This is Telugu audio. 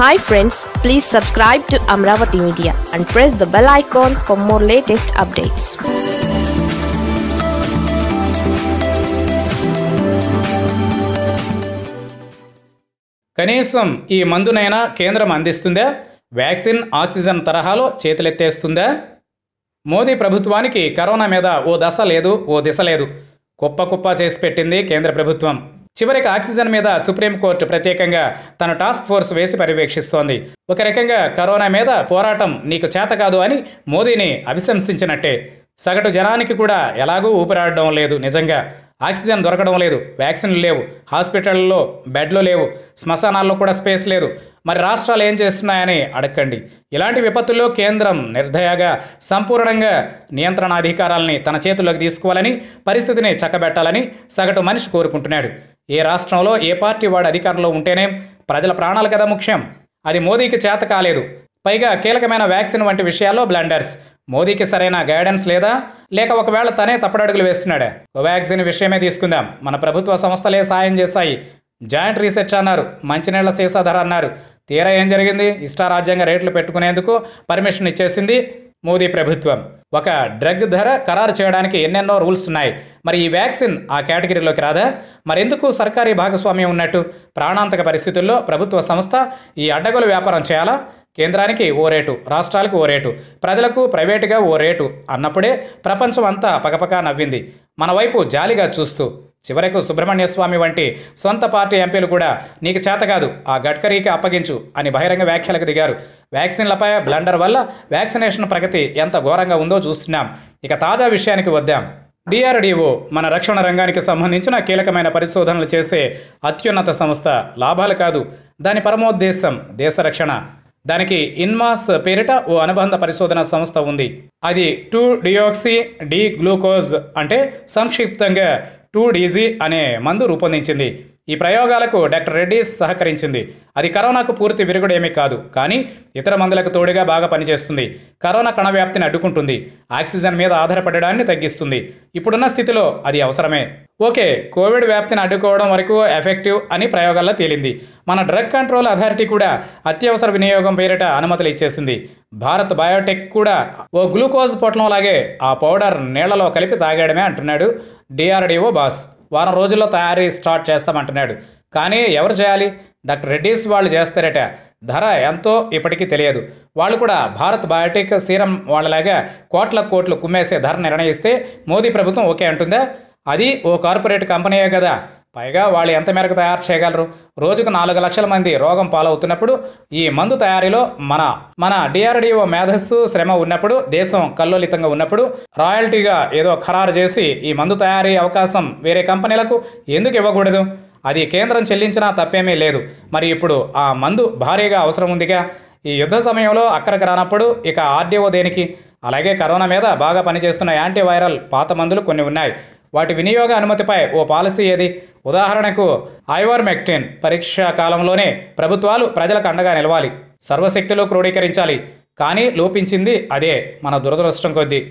hi friends please subscribe to Amaravati media and press the bell icon for more latest updates కనీసం ఈ మందునైనా కేంద్రం అందిస్తుందా వ్యాక్సిన్ ఆక్సిజన్ తరహాలో చేతులెత్తేస్తుందా మోదీ ప్రభుత్వానికి కరోనా మీద ఓ దశ లేదు ఓ దిశ లేదు కుప్ప కుప్ప చేసి పెట్టింది కేంద్ర ప్రభుత్వం చివరికి ఆక్సిజన్ మీద సుప్రీంకోర్టు ప్రత్యేకంగా తన టాస్క్ ఫోర్స్ వేసి పర్యవేక్షిస్తోంది ఒక రకంగా కరోనా మీద పోరాటం నీకు చేత కాదు అని మోదీని అభిశంసించినట్టే సగటు జనానికి కూడా ఎలాగూ ఊపిరాడడం లేదు నిజంగా ఆక్సిజన్ దొరకడం లేదు వ్యాక్సిన్లు లేవు హాస్పిటల్లో బెడ్లు లేవు శ్మశానాల్లో కూడా స్పేస్ లేదు మరి రాష్ట్రాలు ఏం చేస్తున్నాయని అడగండి ఇలాంటి విపత్తుల్లో కేంద్రం నిర్దయగా సంపూర్ణంగా నియంత్రణ అధికారాలని తన చేతుల్లోకి తీసుకోవాలని పరిస్థితిని చక్కబెట్టాలని సగటు మనిషి కోరుకుంటున్నాడు ఏ రాష్ట్రంలో ఏ పార్టీ వాడు అధికారంలో ఉంటేనే ప్రజల ప్రాణాలు కదా ముఖ్యం అది మోదీకి చేత కాలేదు పైగా కీలకమైన వ్యాక్సిన్ వంటి విషయాల్లో బ్లండర్స్ మోదీకి సరైన గైడెన్స్ లేదా లేక ఒకవేళ తనే తప్పడడుగులు వేస్తున్నాడే కోవాక్సిన్ విషయమే తీసుకుందాం మన ప్రభుత్వ సంస్థలే సాయం చేశాయి జాయింట్ రీసెర్చ్ అన్నారు మంచినీళ్ల సీసా ధర అన్నారు తీరా ఏం జరిగింది ఇష్టారాజ్యంగా రేట్లు పెట్టుకునేందుకు పర్మిషన్ ఇచ్చేసింది మోదీ ప్రభుత్వం ఒక డ్రగ్ ధర ఖరారు చేయడానికి ఎన్నెన్నో రూల్స్ ఉన్నాయి మరి ఈ వ్యాక్సిన్ ఆ కేటగిరీలోకి రాదా మరెందుకు సర్కారీ భాగస్వామ్యం ఉన్నట్టు ప్రాణాంతక పరిస్థితుల్లో ప్రభుత్వ సంస్థ ఈ అడ్డగోలు వ్యాపారం చేయాలా కేంద్రానికి ఓ రేటు రాష్ట్రాలకు ఓ రేటు ప్రజలకు ప్రైవేటుగా ఓ రేటు అన్నప్పుడే ప్రపంచం అంతా పకపకా నవ్వింది మన వైపు జాలిగా చూస్తూ చివరకు సుబ్రహ్మణ్య స్వామి వంటి సొంత పార్టీ ఎంపీలు కూడా నీకు చేత కాదు ఆ గడ్కరీకి అప్పగించు అని బహిరంగ వ్యాఖ్యలకు దిగారు వ్యాక్సిన్లపై బ్లండర్ వల్ల వ్యాక్సినేషన్ ప్రగతి ఎంత ఘోరంగా ఉందో చూస్తున్నాం ఇక తాజా విషయానికి వద్దాం డిఆర్డీఓ మన రక్షణ రంగానికి సంబంధించిన కీలకమైన పరిశోధనలు చేసే అత్యున్నత సంస్థ లాభాలు కాదు దాని పరమోద్దేశం దేశ రక్షణ దానికి ఇన్మాస్ పేరిట ఓ అనుబంధ పరిశోధన సంస్థ ఉంది అది టూ డియోక్సీ డి గ్లూకోజ్ అంటే సంక్షిప్తంగా టూ డీజీ అనే మందు రూపొందించింది ఈ ప్రయోగాలకు డాక్టర్ రెడ్డి సహకరించింది అది కరోనాకు పూర్తి విరుగుడేమీ కాదు కానీ ఇతర మందులకు తోడుగా బాగా పనిచేస్తుంది కరోనా కణవ్యాప్తిని అడ్డుకుంటుంది ఆక్సిజన్ మీద ఆధారపడడాన్ని తగ్గిస్తుంది ఇప్పుడున్న స్థితిలో అది అవసరమే ఓకే కోవిడ్ వ్యాప్తిని అడ్డుకోవడం వరకు ఎఫెక్టివ్ అని ప్రయోగాల్లో తేలింది మన డ్రగ్ కంట్రోల్ అథారిటీ కూడా అత్యవసర వినియోగం పేరిట అనుమతులు ఇచ్చేసింది భారత్ బయోటెక్ కూడా ఓ గ్లూకోజ్ పొట్లంలాగే ఆ పౌడర్ నీళ్లలో కలిపి తాగాడమే అంటున్నాడు డిఆర్డిఓ బాస్ వారం రోజుల్లో తయారీ స్టార్ట్ చేస్తామంటున్నాడు కానీ ఎవరు చేయాలి డాక్టర్ రెడ్డిస్ వాళ్ళు చేస్తారట ధర ఎంతో ఇప్పటికీ తెలియదు వాళ్ళు కూడా భారత్ బయోటెక్ సీరం వాళ్ళలాగా కోట్ల కోట్లు కుమ్మేసే ధర నిర్ణయిస్తే మోదీ ప్రభుత్వం ఓకే అంటుందా అది ఓ కార్పొరేట్ కంపెనీయే కదా పైగా వాళ్ళు ఎంత మేరకు తయారు చేయగలరు రోజుకు నాలుగు లక్షల మంది రోగం పాలవుతున్నప్పుడు ఈ మందు తయారీలో మన మన డిఆర్డిఓ మేధస్సు శ్రమ ఉన్నప్పుడు దేశం కల్లోలితంగా ఉన్నప్పుడు రాయల్టీగా ఏదో ఖరారు చేసి ఈ మందు తయారీ అవకాశం వేరే కంపెనీలకు ఎందుకు ఇవ్వకూడదు అది కేంద్రం చెల్లించినా తప్పేమీ లేదు మరి ఇప్పుడు ఆ మందు భారీగా అవసరం ఉందిగా ఈ యుద్ధ సమయంలో అక్కడికి రానప్పుడు ఇక ఆర్డీఓ దేనికి అలాగే కరోనా మీద బాగా పనిచేస్తున్న యాంటీవైరల్ పాత మందులు కొన్ని ఉన్నాయి వాటి వినియోగ అనుమతిపై ఓ పాలసీ ఏది ఉదాహరణకు మెక్టిన్ పరీక్ష కాలంలోనే ప్రభుత్వాలు ప్రజలకు అండగా నిలవాలి సర్వశక్తిలో క్రోడీకరించాలి కానీ లోపించింది అదే మన దురదృష్టం కొద్దీ